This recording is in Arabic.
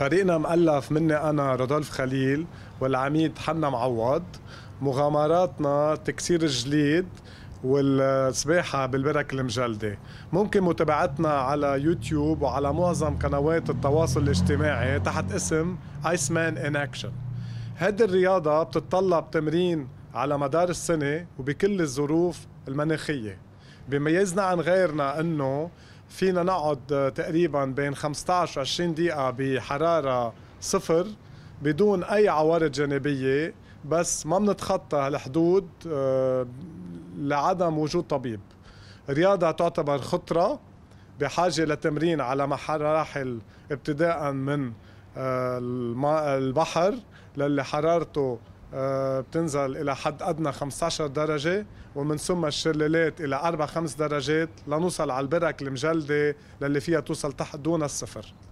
فريقنا مؤلف مني انا رودولف خليل والعميد حنا معوض مغامراتنا تكسير الجليد والسباحة بالبرك المجلدة ممكن متابعتنا على يوتيوب وعلى معظم قنوات التواصل الاجتماعي تحت اسم ايس مان ان اكشن هذه الرياضة بتتطلب تمرين على مدار السنة وبكل الظروف المناخية بيميزنا عن غيرنا انه فينا نقعد آه، تقريبا بين 15 20 دقيقة بحرارة صفر بدون أي عوارض جانبية بس ما بنتخطى الحدود آه، لعدم وجود طبيب رياضة تعتبر خطرة بحاجة لتمرين على مراحل ابتداء من آه، البحر للي حرارته آه، بتنزل إلى حد أدنى 15 درجة ومن ثم الشلالات إلى 4 5 درجات لنوصل على البرك المجلدة للي فيها توصل تحت دون الصفر